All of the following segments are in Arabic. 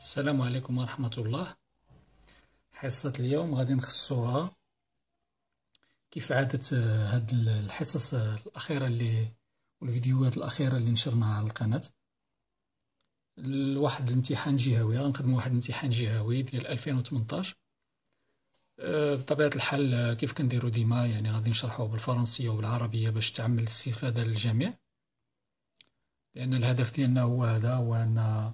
السلام عليكم ورحمة الله حصة اليوم غادي نخصوها كيف عادة آه، هاد الحصص آه، الأخيرة اللي والفيديوهات الأخيرة اللي نشرناها على القناة لواحد الامتحان جهوي غنخدمو واحد الامتحان جهوي ديال 2018 آه، بطبيعة الحال كيف كنديرو ديما يعني غادي نشرحو بالفرنسية وبالعربية باش تعمل الاستفادة للجميع لأن الهدف ديالنا هو هذا هو أن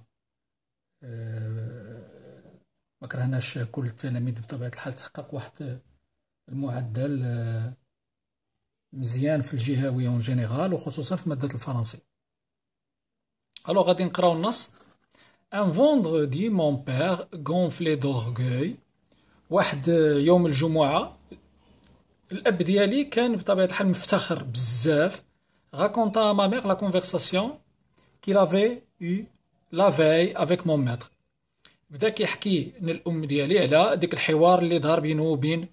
آه، ما كرهناش كل التلاميذ بطبيعه الحال تحقق واحد المعدل آه، مزيان في الجهوي اون جينيرال وخصوصا في ماده الفرنسي الوغ غادي نقراو النص ان فوندردي مون بير غونفلي دورغوي واحد يوم الجمعه الاب ديالي كان بطبيعه الحال مفتخر بزاف راكونتا ما ميغ لا كونفرساسيون كيل افي لا فاي افيك مون ماتر بدا كيحكي الام ديالي على ديك الحوار اللي دار بينه وبين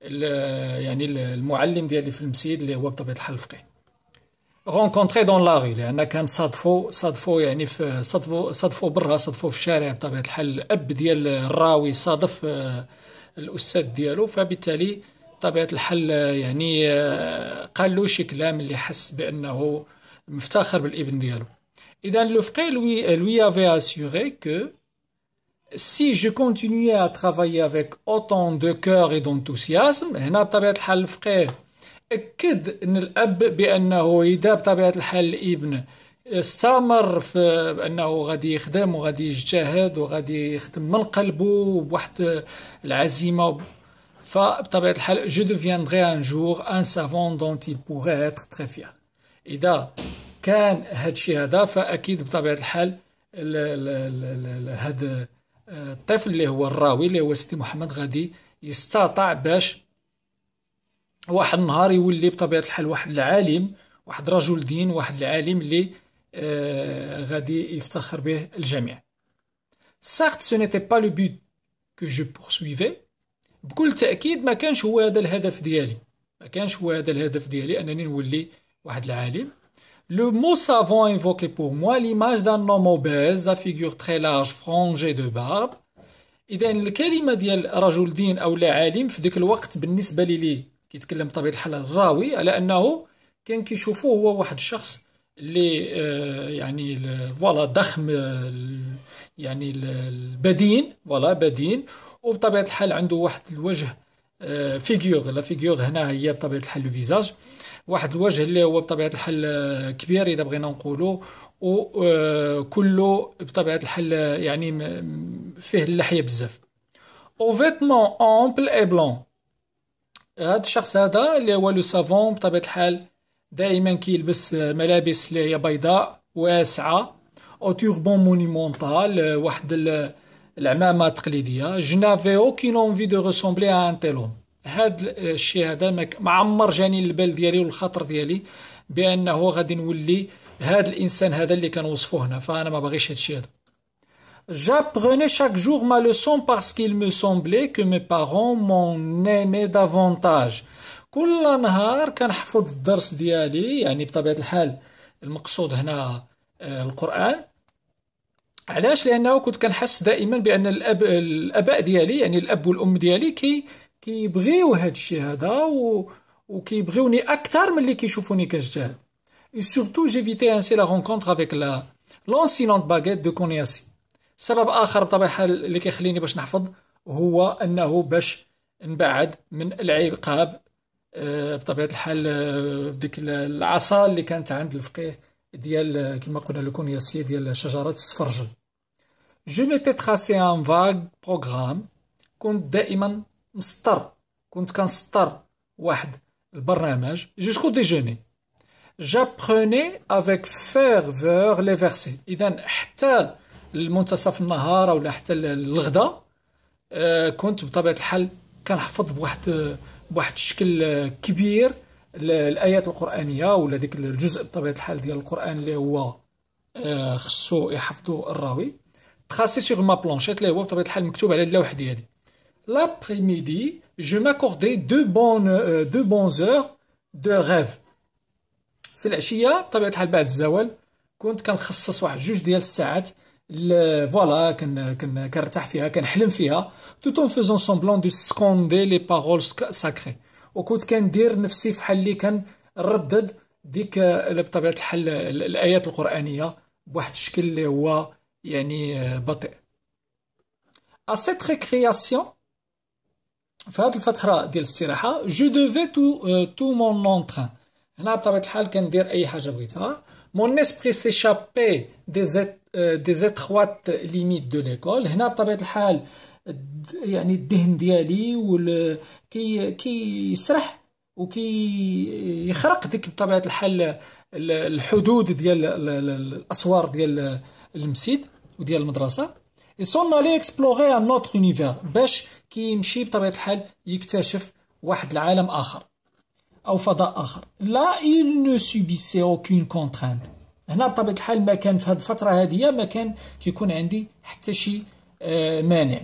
يعني المعلم ديالي في المسيد اللي هو بطبيعه الحال فقيه رونكونتري دون لاغي لان كان صادفو صادفو يعني في صادفو صادفو برا صادفو في الشارع بطبيعه الحال الاب ديال الراوي صادف الاستاذ ديالو فبالتالي بطبيعه الحال يعني قال له شي كلام اللي حس بانه مفتخر بالابن ديالو Et le le lui, lui avait assuré que si je continuais à travailler avec autant de cœur et d'enthousiasme, je deviendrai un jour un savant dont il pourrait être très fier. كان هذا الشيء هذا فاكيد بطبيعه الحال هذا آه، الطفل اللي هو الراوي اللي هو سيدي محمد غادي يستطاع باش واحد النهار يولي بطبيعه الحال واحد العالم واحد رجل دين واحد العالم اللي آه غادي يفتخر به الجميع certes ce n'était pas le but que je poursuivais بكل تاكيد ما كانش هو هذا الهدف ديالي ما كانش هو هذا الهدف ديالي انني نولي واحد العالم Le mot savant évoquait pour moi l'image d'un homme obèse à figure très large frangée de barbe. Et dans le Rajoul Din ou le alim, il dit que le wakt عالم nisbalili, qui est le لي لي كيتكلم بطبيعه الحال الراوي على انه كان est un واحد الشخص اللي آه يعني فوالا ضخم يعني البدين فوالا بدين وبطبيعه الحال عنده واحد الوجه فيغور آه، لا فيغور هنا هي بطبيعه الحال لو فيزاج واحد الوجه اللي هو بطبيعه الحال كبير اذا بغينا نقولوا وكله آه، بطبيعه الحال يعني فيه اللحيه بزاف او فيتمون امبل اي بلون هذا الشخص هذا اللي هو لو سافون بطبيعه الحال دائما كيلبس ملابس اللي هي بيضاء واسعه او توربون مونيمونتال واحد العمامه التقليديه جنافيو كي نون في دو ريسومبلي ان تيلون هاد آه، الشيء هذا ما عمر جاني البال ديالي والخاطر ديالي بانه غادي نولي هاد الانسان هذا اللي كنوصفو هنا فانا ما باغيش هاد الشيء هذا J'apprenais chaque jour ma leçon parce qu'il me semblait que mes parents m'en aimaient davantage. كل نهار كنحفظ الدرس ديالي يعني بطبيعه الحال المقصود هنا آه، القران علاش لانه كنت كنحس دائما بان الاب الاباء ديالي يعني الاب والام ديالي كي كيبغيو هاد الشيء هذا و... وكيبغيوني اكثر من اللي كيشوفوني كنجتهد سورتو جيفيتي انسي لا رونكونتر افيك لا لونسينونت باغيت دو كونياسي سبب اخر بطبيعه الحال اللي كيخليني باش نحفظ هو انه باش نبعد من العقاب آه، بطبيعه الحال بديك آه، العصا اللي كانت عند الفقيه ديال كما قلنا الكونياسي ديال شجره السفرجل جو ميتي تراسي ان فاغ بروغرام كنت دائما نسطر كنت كنسطر واحد البرنامج جوسكو ديجوني جابروني افيك فيرفور لي فيرسي اذا حتى المنتصف النهار ولا حتى الغدا آه، كنت بطبيعه الحال كنحفظ بواحد بواحد الشكل كبير الايات القرانيه ولا ديك الجزء بطبيعه الحال ديال القران اللي هو آه، خصو يحفظو الراوي تراسي سيغ ما بلونشيت اللي هو بطبيعه الحال مكتوب على اللوحه ديالي l'après-midi, je m'accordais deux bonnes euh, deux bonnes heures de rêve في العشيه بطبيعه الحال بعد الزوال كنت كنخصص واحد جوج ديال الساعات فوالا كن كن كنرتاح فيها كنحلم فيها tout en faisant semblant de scander les paroles sacrées وكنت كندير نفسي فحال اللي كنردد ديك بطبيعه الحال الايات القرانيه بواحد الشكل اللي هو يعني آه، بطيء à cette récréation في هذه الفتره ديال الاستراحه جو دوفي تو تو مون اونترين هنا بطبيعه الحال كندير اي حاجه بغيتها مون اسبري سيشابي دي زيت دي خوات ليميت دو ليكول هنا بطبيعه الحال يعني الذهن ديالي وال كي كيسرح وكي يخرق ديك بطبيعه الحال الحدود ديال الاسوار ديال المسيد وديال المدرسه يسون لي اكسبلوغي ان نوتر اونيفير باش كيمشي بطبيعه الحال يكتشف واحد العالم اخر او فضاء اخر لا il ne subissait aucune contrainte هنا بطبيعه الحال ما كان في هذه الفتره هذه ما كان كيكون عندي حتى شي آه، مانع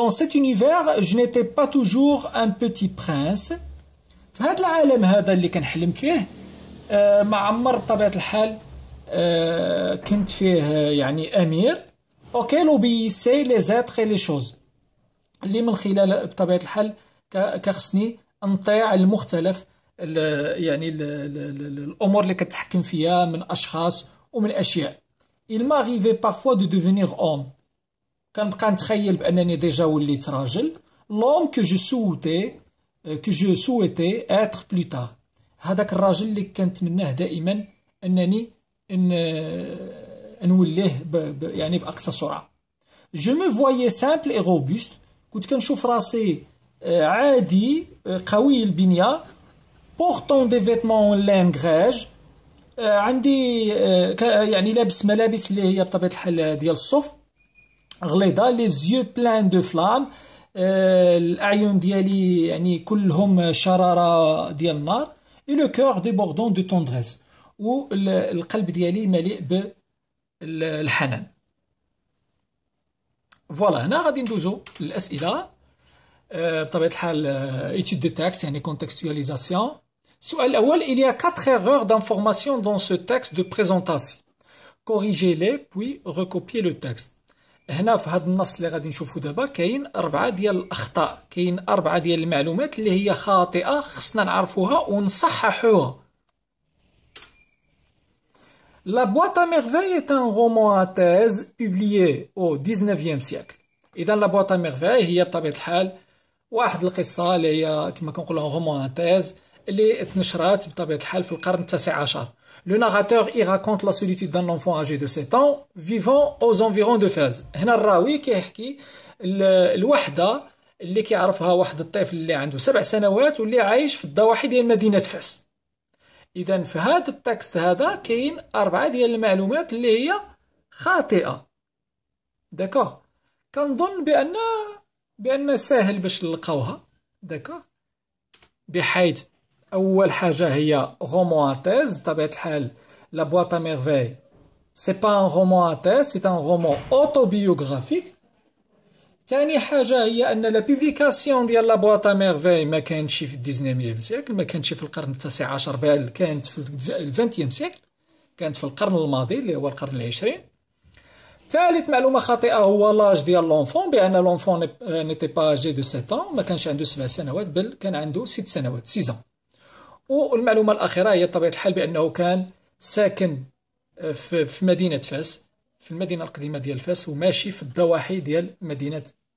Dans cet univers, je n'étais pas toujours un petit prince. في هذا العالم هذا اللي كنحلم فيه آه، ما عمر بطبيعه الحال آه، كنت فيه يعني امير اوكي سي لي زاتر لي شوز اللي من خلال بطبيعه الحال كخصني نطيع المختلف الـ يعني الـ الـ الامور اللي كتحكم فيها من اشخاص ومن اشياء il m'arrivait parfois de devenir homme كنبقى نتخيل بانني ديجا وليت راجل l'homme que je souhaitais que je souhaitais être plus tard هذاك الراجل اللي كنتمناه دائما انني ان نوليه يعني باقصى سرعه جو مي فوايي سامبل اي روبوست كنت كنشوف راسي آه، عادي آه، قوي البنيه بورتون دي فيتمون لانغاج عندي آه، يعني لابس ملابس اللي هي بطبيعه الحال ديال الصوف غليظه لي زيو بلان دو فلام الاعين ديالي يعني كلهم شراره ديال النار اي لو كور دي بوردون دو توندريس والقلب ديالي مليء ب الحنان فوالا هنا غادي ندوزو للاسئله آه، بطبيعه الحال آه، étude دو تاكس يعني كونتكستواليزاسيون السؤال الاول il y a 4 erreurs d'information dans ce texte de présentation corrigez-les puis recopiez le texte هنا في هذا النص اللي غادي نشوفو دابا كاين اربعه ديال الاخطاء كاين اربعه ديال المعلومات اللي هي خاطئه خصنا نعرفوها ونصححوها La boîte à merveilles est un roman à thèse publié au 19e siècle. إذا لا بوات ميرفاي هي بطبيعة الحال واحد القصة اللي هي كما كنقولوا رومون تيز اللي تنشرات بطبيعة الحال في القرن التاسع عشر. Le narrateur y raconte la solitude d'un enfant âgé de 7 ans vivant aux environs de Fès. هنا الراوي كيحكي الوحدة اللي كيعرفها واحد الطفل اللي عنده سبع سنوات واللي عايش في الضواحي ديال مدينة فاس. اذا في هذا التكست هذا كاين اربعه ديال المعلومات اللي هي خاطئه داكوغ كنظن بان بان ساهل باش نلقاوها داكوغ بحيث اول حاجه هي رومون اتيز بطبيعه الحال لا بواط ميرفي سي با ان رومون اتيز سي ان رومون اوتوبيوغرافيك ثاني حاجه هي ان لا بوبليكاسيون ديال لا بواطا ميرفي ما كانتش في الديزنياميام سيكل ما كانتش في القرن التاسع عشر بل كانت في الفانتيام سيكل كانت في القرن الماضي اللي هو القرن العشرين ثالث معلومه خاطئه هو لاج ديال لونفون بان لونفون نيتي با جي دو 7 ما كانش عنده سبع سنوات بل كان عنده ست سنوات سيزون والمعلومه الاخيره هي بطبيعه الحال بانه كان ساكن آه، في مدينه فاس في المدينه القديمه ديال فاس وماشي في الضواحي ديال مدينه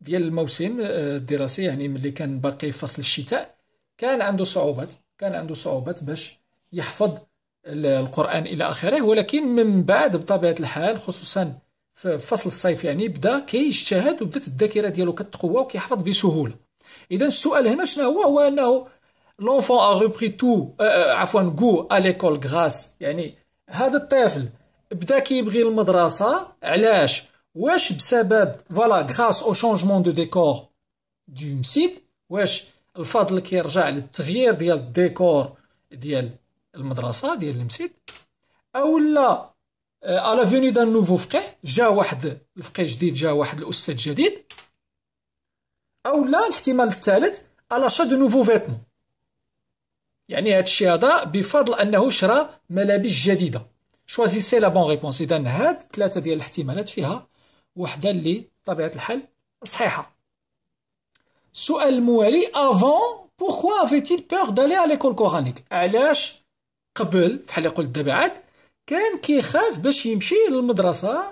ديال الموسم آه، الدراسي يعني ملي كان باقي فصل الشتاء كان عنده صعوبات كان عنده صعوبات باش يحفظ القران الى اخره ولكن من بعد بطبيعه الحال خصوصا في فصل الصيف يعني بدا كيجتهد وبدات الذاكره ديالو كتقوى وكيحفظ بسهوله اذا السؤال هنا شنو هو هو انه لونفون ا ريبري تو عفوا كو ا ليكول غراس يعني هذا الطفل بدا كيبغي المدرسه علاش واش بسبب فوالا غراس او شونجمون دو ديكور دو مسيد واش الفضل كيرجع للتغيير ديال الديكور ديال المدرسه ديال المسيد او لا على فيني دان نوفو فقيه جا واحد الفقيه جديد جا واحد الاستاذ جديد او لا الاحتمال الثالث على شا دو نوفو فيتمون يعني هذا الشيء هذا بفضل انه شرى ملابس جديده شوازيسي لا بون ريبونس اذا هاد ثلاثه ديال الاحتمالات فيها وحده اللي طبيعه الحال صحيحه السؤال الموالي افون بوكوا افيتيل بور دالي على ليكول كورانيك علاش قبل بحال اللي قلت دابا عاد كان كيخاف باش يمشي للمدرسه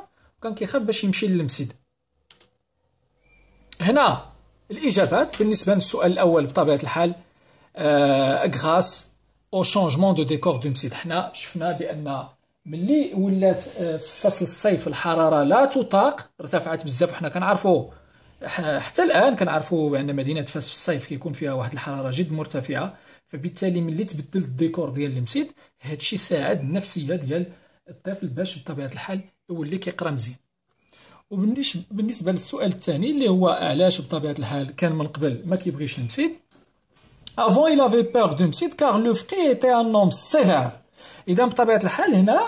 وكان كيخاف باش يمشي للمسيد هنا الاجابات بالنسبه للسؤال الاول بطبيعه الحال غراس او شونجمون دو ديكور دو مسيد حنا شفنا بان ملي ولات آه، فصل الصيف الحراره لا تطاق ارتفعت بزاف وحنا كنعرفوا حتى الان كنعرفوا بان مدينه فاس في الصيف كيكون فيها واحد الحراره جد مرتفعه فبالتالي ملي تبدل الديكور ديال المسيد هادشي ساعد النفسيه ديال الطفل باش بطبيعه الحال يولي كيقرا مزيان وبالنسبه للسؤال الثاني اللي هو علاش بطبيعه الحال كان من قبل ما كيبغيش المسيد افون il avait peur du مسيد car le était un homme sévère اذا بطبيعه الحال هنا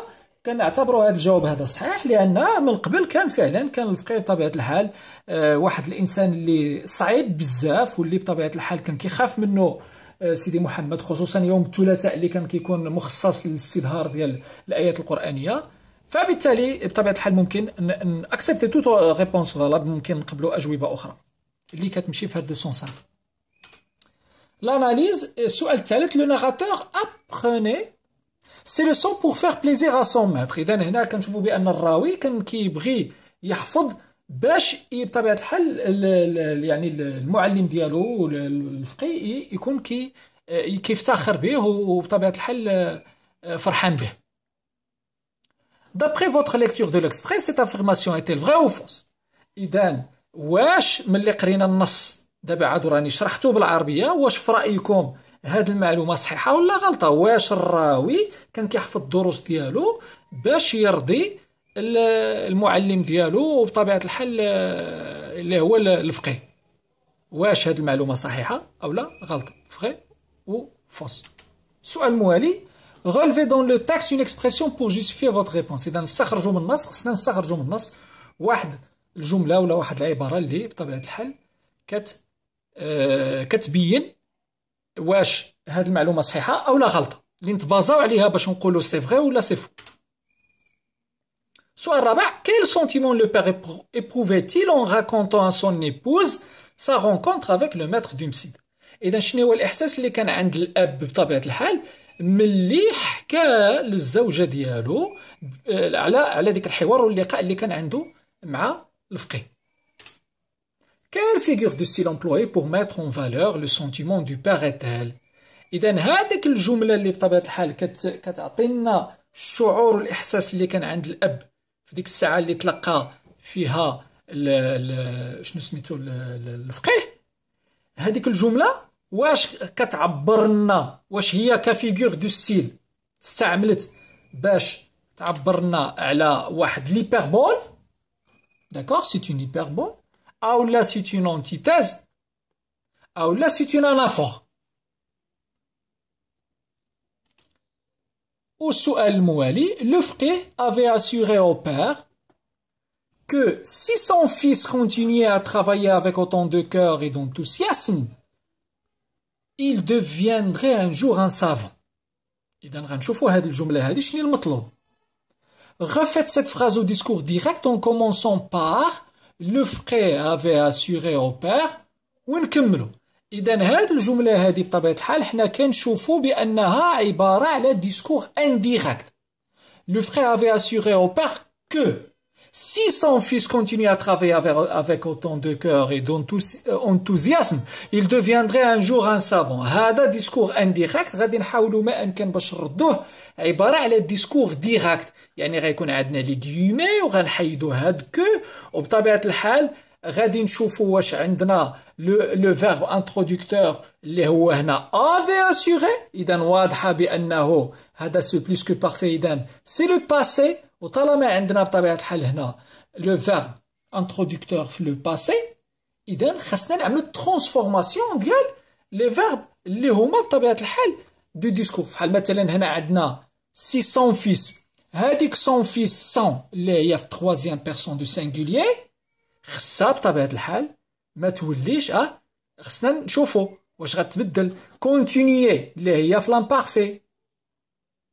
كنعتبروا هذا الجواب هذا صحيح لان من قبل كان فعلا كان الفقيه بطبيعه الحال آه، واحد الانسان اللي صعيب بزاف واللي بطبيعه الحال كان كيخاف منه آه، سيدي محمد خصوصا يوم الثلاثاء اللي كان كيكون مخصص للاستظهار ديال الايات القرانيه فبالتالي بطبيعه الحال ممكن ان اكسبتي توت ريبونس فالاب ممكن نقبلوا اجوبه اخرى اللي كتمشي في هذا السونس هذا لاناليز السؤال الثالث لو ناراتور ابروني سي لو سون بور فيغ بليزيغ ا سون ماتر اذا هنا كنشوفوا بان الراوي كان كيبغي يحفظ باش بطبيعه الحال يعني المعلم ديالو الفقيه يكون كي كيفتخر به وبطبيعه الحال آه، فرحان به دابري فوتر ليكتور دو l'extrait, سيت افيرماسيون est فري او فوس إذا واش ملي قرينا النص دابا عاد راني شرحته بالعربيه واش في رايكم هاد المعلومه صحيحه ولا غلطه واش الراوي كان كيحفظ الدروس ديالو باش يرضي المعلم ديالو وبطبيعه الحال آه، اللي هو الفقيه واش هاد المعلومه صحيحه او لا غلطه فري او فوس السؤال الموالي غولفي دون لو تاكس اون اكسبرسيون بور justifier فوت ريبونس اذا نستخرجوا من النص خصنا نستخرجوا من النص واحد الجمله ولا واحد العباره اللي بطبيعه الحال كت آه كتبين واش هذه المعلومه صحيحه او لا غلطه اللي نتبازاو عليها باش نقولوا سي فغي ولا سي فو السؤال الرابع كيل سونتيمون لو بير éprouvé-t-il en racontant à son épouse sa rencontre avec le maître اذا شنو هو الاحساس اللي كان عند الاب بطبيعه الحال ملي حكى للزوجه ديالو آه، على على ديك الحوار واللقاء اللي كان عنده مع الفقيه Quelle figure de style employée pour mettre en valeur le sentiment du بار elle اذا هذيك الجمله اللي بطبيعه الحال كت... كتعطينا الشعور والاحساس اللي كان عند الاب في ديك الساعه اللي تلقى فيها ال... ال... شنو سميتو ال... الفقيه هذيك الجمله واش كتعبر لنا واش هي كفيغور دو ستيل استعملت باش تعبر لنا على واحد ليبربول داكوغ سيت اون هيبربول Aoula, c'est une antithèse. Aoula, c'est une anaphore. Au Sou'al Mouali, le frère avait assuré au père que si son fils continuait à travailler avec autant de cœur et d'enthousiasme, il deviendrait un jour un savant. Refaites cette phrase au discours direct en commençant par لو افي اسيغي او بير ونكملو اذا هاد الجمله هادي بطبيعه الحال حنا كنشوفو بانها عباره على ديسكور انديريكت لو افي اسيغي او بير كو Si son fils continue à travailler avec, autant de cœur et d'enthousiasme, euh, il deviendrait un jour un savant. Hada discours indirect, radin haoulou me enken bachardou, aibara le discours direct. Yanni rekun adna li guillemets, ou ran haïdou had que, obtabiat l'hal, radin choufou wach indna le verbe introducteur, le houahna avait assuré, idan wad habi annaho, hada c'est plus que parfait, idan, c'est le passé. وطالما عندنا بطبيعه الحال هنا لو فيرب انتروديكتور في لو باسي اذا خاصنا نعملو ترانسفورماسيون ديال لي فيرب اللي هما بطبيعه الحال دو ديسكور بحال مثلا هنا عندنا سي سون فيس هاديك سون فيس سون اللي هي في تخوازيام بيرسون دو سينغوليي خصها بطبيعه الحال ما توليش اه خصنا نشوفو واش غتبدل كونتينيي اللي هي في لامبارفي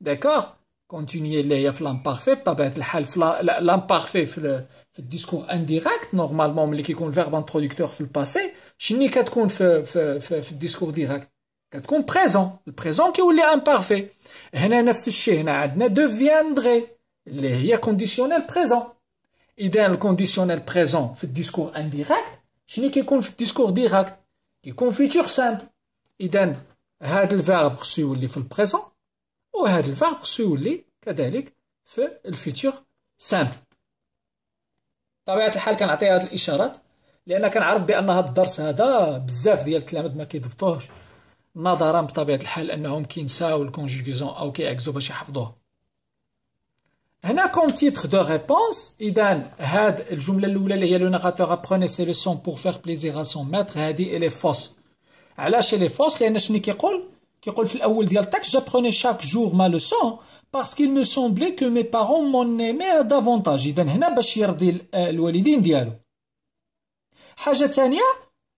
داكوغ Continuer y a l'imparfait, peut-être l'imparfait le discours indirect, normalement, mais qui le verbe introducteur le passé, ce le discours direct. présent, le présent qui est imparfait Et ici, la même conditionnel présent. Et le conditionnel présent discours indirect, ce n'est pas discours direct. futur simple. Et donc, ce verbe qui est présent, وهذا الفاع خصو يولي كذلك في الفيتور سامبل طبيعة الحال كنعطي هاد الاشارات لان كنعرف بان هاد الدرس هذا بزاف ديال التلاميذ ما كيضبطوهش نظرا بطبيعه الحال انهم كينساو الكونجيكيزون او كيعكزوا باش يحفظوه هنا كوم تيتر دو غيبونس اذا هاد الجمله الاولى اللي هي لو ناغاتور ابروني سي لو سون بور فيغ بليزيغ ا سون ماتر هادي الي فوس علاش الي فوس لان شنو كيقول qui dit le premier du texte, j'apprenais chaque jour ma leçon parce qu'il me semblait que mes parents m'aimaient davantage. Et donc, un pour l'évaluation de l'évaluation. Chose deuxième,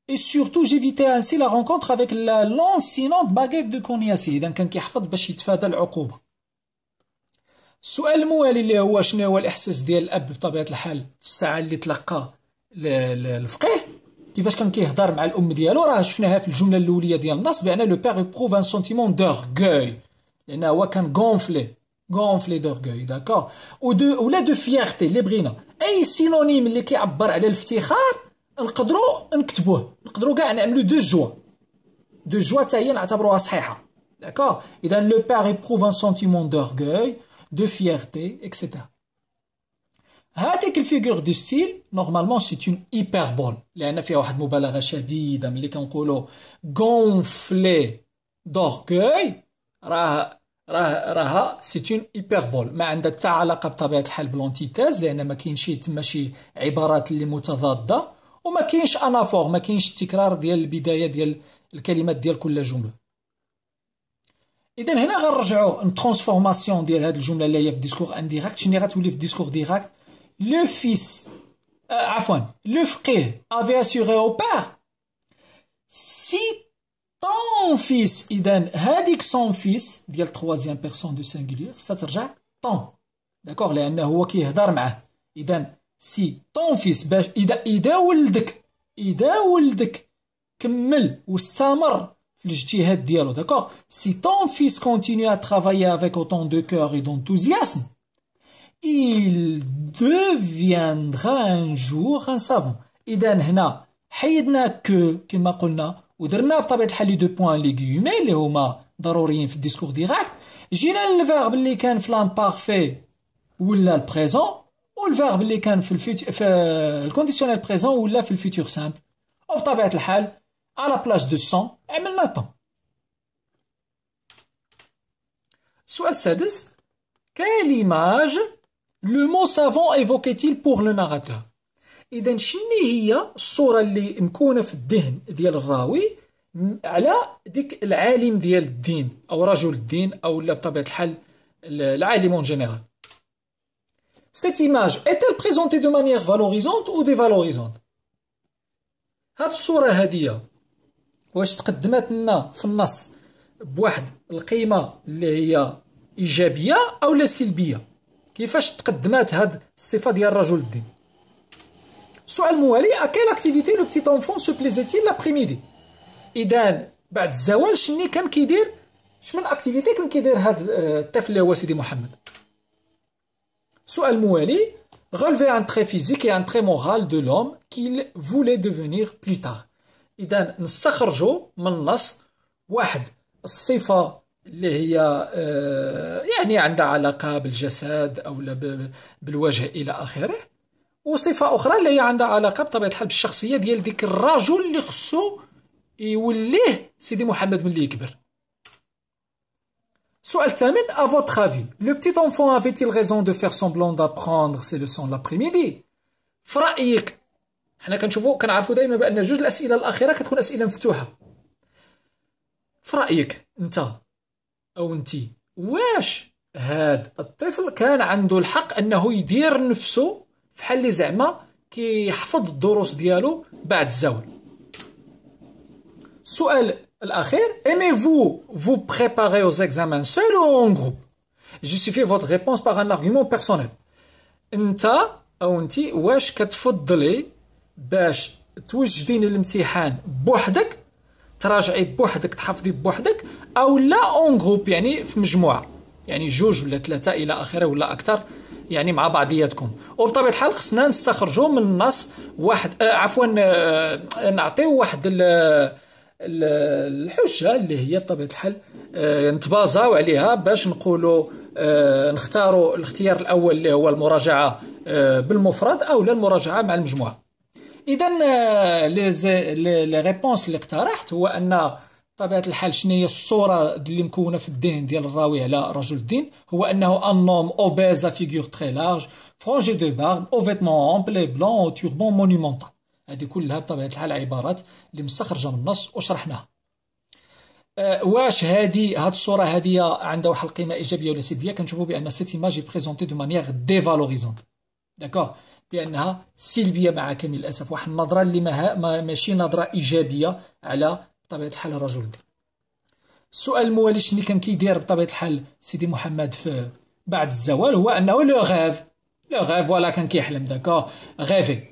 et surtout, j'évitais ainsi la rencontre avec la lancinante baguette de Konyasi. Et donc, il faut que tu fasses la rencontre. السؤال الموالي اللي هو شنو هو الاحساس ديال الاب بطبيعه الحال في الساعه اللي تلقى الفقيه كيفاش كان كيهضر مع الام ديالو راه شفناها في الجمله الاوليه ديال النص بان لو بيغ بروف ان سونتيمون دورغوي لان هو كان غونفلي غونفلي دورغوي داكور ودو ولا دو فيغتي اللي بغينا اي سينونيم اللي كيعبر على الافتخار نقدروا نكتبوه نقدروا كاع نعملو دو جوا دو جوا حتى هي نعتبروها صحيحه داكور اذا لو بيغ بروف ان سونتيمون دورغوي دو فيغتي اكسيتيرا هذيك الفيغور دو ستيل نورمالمون سي اون هيبربول لان فيها واحد المبالغه شديده ملي كنقولوا غونفلي دوركوي راه راه راها سي اون هيبربول ما عندها حتى علاقه بطبيعه الحال بلونتيتاز لان ما كاينش تما شي عبارات اللي متضاده وما كاينش انافور ما كاينش التكرار ديال البدايه ديال الكلمات ديال كل جمله اذا هنا غنرجعوا الترانسفورماسيون ديال هذه الجمله اللي هي في ديسكور انديريكت شنو غتولي في ديسكور ديريكت le fils, euh, le frère avait assuré au père, si ton fils, Iden, que son fils, dit la troisième personne du singulier, ton. D'accord, les Iden, si ton fils, Iden, Iden, Iden, Iden, Iden, كمل واستمر في الاجتهاد ديالو d'accord Si ton fils continue à travailler avec autant de et d'enthousiasme il deviendra un jour un savon. Idan hna, haydna que, kima kuna, ou derna btabet halu de points légumes, le homa, dans le discours direct, J'ai le verbe qui est flam parfait, ou le présent, ou le verbe euh, euh, le conditionnel présent, ou le futur simple. Ou btabet l'hal, à la place de 100, et maintenant. Sous al 16. quelle image لو مو سافون ايفوكيتيل بور لو ناراتور اذا شني هي الصوره اللي مكونه في الذهن ديال الراوي على ديك العالم ديال الدين او رجل الدين او لا بطبيعه الحال العالم اون جينيرال Cette image est-elle présentée de manière valorisante ou dévalorisante هاد الصورة هادية واش تقدمات لنا في النص بواحد القيمة اللي هي إيجابية أو لا سلبية كيفاش تقدمات هاد الصفه ديال رجل الدين سؤال موالي ا اكتيفيتي لو بتيت انفون سو بليزيتي لابريميدي اذا بعد الزوال شني كان كيدير شمن اكتيفيتي كان كيدير هاد آه، الطفل اللي هو سيدي محمد سؤال موالي غولفي ان تري فيزيك اي ان تري مورال دو لوم كيل فولي دوفونيغ plus tard. إذا نستخرجوا من النص واحد الصفة اللي هي آه، يعني عندها علاقة بالجسد أو بالوجه إلى آخره وصفة أخرى اللي هي عندها علاقة بطبيعة الحال بالشخصية ديال ديك الرجل اللي خصو يوليه سيدي محمد ملي يكبر سؤال الثامن ا votre avis, لو petit enfant avait-il raison de faire semblant d'apprendre ses leçons l'après-midi في رايك حنا كنشوفوا كنعرفوا دائما بان جوج الاسئله الاخيره كتكون اسئله مفتوحه في رايك انت او انت واش هاد الطفل كان عنده الحق انه يدير نفسه فحال اللي زعما كيحفظ الدروس ديالو بعد الزواج السؤال الاخير ايمي فو فو بريباري او زيكزامان سول او اون غروب جوستيفي فوت ريبونس par ان ارغومون بيرسونيل انت او انت واش كتفضلي باش توجدين الامتحان بوحدك تراجعي بوحدك تحفظي بوحدك او لا اون جروب يعني في مجموعه يعني جوج ولا ثلاثه الى اخره ولا اكثر يعني مع بعضياتكم وبطبيعه الحال خصنا نستخرجوا من النص واحد آه عفوا آه, آه، نعطيو واحد الحجه اللي هي بطبيعه الحال آه نتبازاو عليها باش نقولوا آه نختاروا الاختيار الاول اللي هو المراجعه آه بالمفرد او لا المراجعه مع المجموعه اذا آه، لي ريبونس اللي اقترحت هو ان طبيعه الحال شنو هي الصوره اللي مكونه في الذهن ديال الراوي على رجل الدين هو انه ان نوم اوبيز ا فيغور تري لارج فرونجي دو بارب او فيتمون امبلي بلون او توربون مونيمونتال هذه كلها بطبيعه الحال عبارات اللي مستخرجه من النص وشرحناها أه واش هذه هاد الصوره هذه عندها واحد القيمه ايجابيه ولا سلبيه كنشوفوا بان سيت ايماج بريزونتي دو مانيير ديفالوريزونت داكوغ بانها سلبيه مع كامل الاسف واحد النظره اللي ما ماشي نظره ايجابيه على بطبيعه الحال الرجل دي السؤال الموالي شنو كان كيدير بطبيعه الحال سيدي محمد في بعد الزوال هو انه لو غاف لو غاف ولا كان كيحلم داكوغ غافي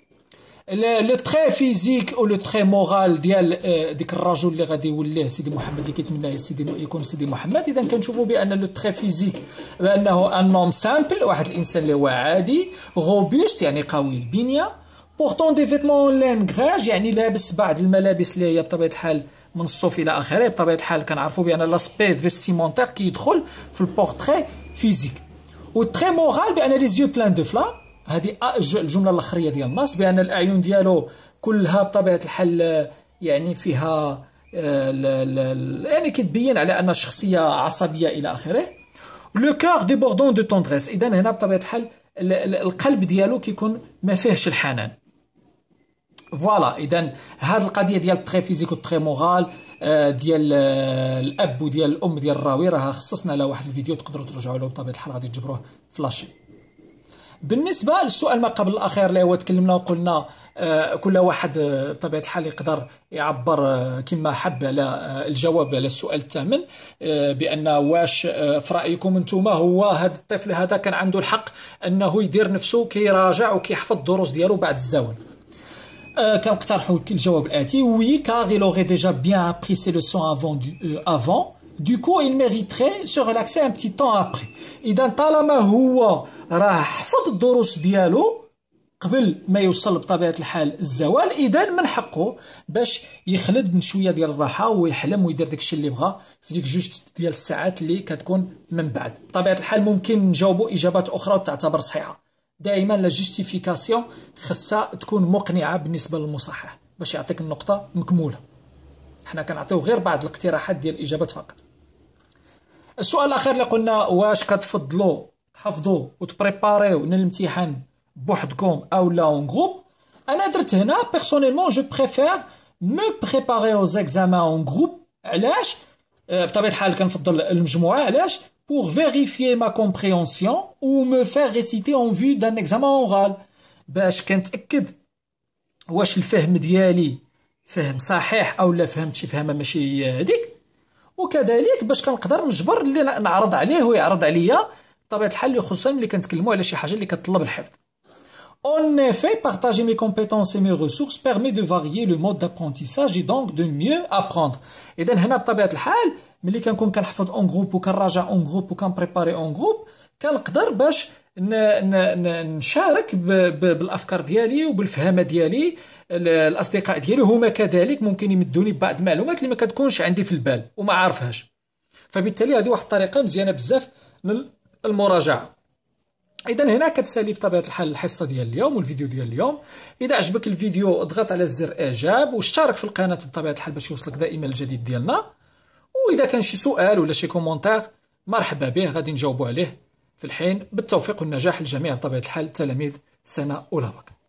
لو تري فيزيك او لو تري مورال ديال euh, ديك الرجل اللي غادي يوليه سيدي محمد اللي كيتمنى سيدي يكون سيدي محمد اذا كنشوفوا بان لو تري فيزيك بانه ان نوم سامبل واحد الانسان اللي هو عادي روبوست يعني قوي البنيه بورتون دي فيتمون لين كغاج يعني لابس بعض الملابس اللي هي بطبيعه الحال من الصوف الى اخره بطبيعه الحال كنعرفوا بان لاسبي فيستيمونتير كيدخل في البورتري فيزيك والتري مورال بان لي زيو بلان دو فلام هذه الجمله الاخريه ديال النص بان الاعين ديالو كلها بطبيعه الحال يعني فيها آه، يعني كتبين على ان شخصيه عصبيه الى اخره لو كور بوردون دو توندريس اذا هنا بطبيعه الحال القلب ديالو كيكون ما فيهش الحنان فوالا اذا هذه القضيه ديال تري فيزيك و تري مورال آه، ديال آه، الاب وديال الام ديال الراوي راه خصصنا لها واحد الفيديو تقدروا ترجعوا له بطبيعه الحال غادي تجبروه فلاشي بالنسبه للسؤال ما قبل الاخير اللي هو تكلمنا وقلنا آه، كل واحد آه، بطبيعه الحال يقدر يعبر آه، كما حب على الجواب على السؤال الثامن بان واش في رايكم انتم هو هذا الطفل هذا كان عنده الحق انه يدير نفسه كيراجع وكيحفظ الدروس ديالو بعد الزوال كنقترحوا الجواب الاتي وي كار il aurait déjà bien appris ses leçons avant avant du coup il mériterait se relaxer un petit temps après اذا طالما هو راه حفظ الدروس ديالو قبل ما يوصل بطبيعه الحال الزوال اذا من حقه باش يخلد من شويه ديال الراحه ويحلم ويدير داكشي اللي بغا في ديك جوج ديال الساعات اللي كتكون من بعد بطبيعه الحال ممكن نجاوبوا اجابات اخرى وتعتبر صحيحه دائما لا جوستيفيكاسيون خصها تكون مقنعه بالنسبه للمصحح باش يعطيك النقطه مكموله حنا كنعطيو غير بعض الاقتراحات ديال الاجابات فقط السؤال الاخير اللي قلنا واش كتفضلوا تحفظوا وتبريباريو للامتحان بوحدكم او لا اون جروب انا درت هنا بيرسونيلمون جو بريفير مو بريباري او اكزامان اون جروب علاش آه، بطبيعه الحال كنفضل المجموعه علاش pour vérifier ma compréhension ou me faire réciter en vue d'un examen oral باش كنتاكد واش الفهم ديالي فهم صحيح او لا فهمت شي فهمه ماشي هذيك وكذلك باش كنقدر نجبر اللي نعرض عليه ويعرض عليا بطبيعه الحال خصوصا ملي كنتكلموا على شي حاجه اللي كتطلب الحفظ En effet, partager mes compétences et mes ressources permet de varier le mode d'apprentissage et donc de mieux apprendre. Et donc, هنا بطبيعه الحال ملي كنكون كنحفظ اون جروب وكنراجع اون جروب وكنبريباري اون جروب كنقدر باش نشارك بالافكار ديالي وبالفهامه ديالي الاصدقاء ديالي هما كذلك ممكن يمدوني بعض المعلومات اللي ما كتكونش عندي في البال وما عارفهاش فبالتالي هذه واحد الطريقه مزيانه بزاف المراجعه اذا هنا كتسالي بطبيعه الحال الحصه ديال اليوم والفيديو ديال اليوم اذا عجبك الفيديو اضغط على زر اعجاب واشترك في القناه بطبيعه الحال باش يوصلك دائما الجديد ديالنا واذا كان شي سؤال ولا شي كومونتير مرحبا به غادي نجاوبوا عليه في الحين بالتوفيق والنجاح للجميع بطبيعه الحال التلاميذ سنه اولى بك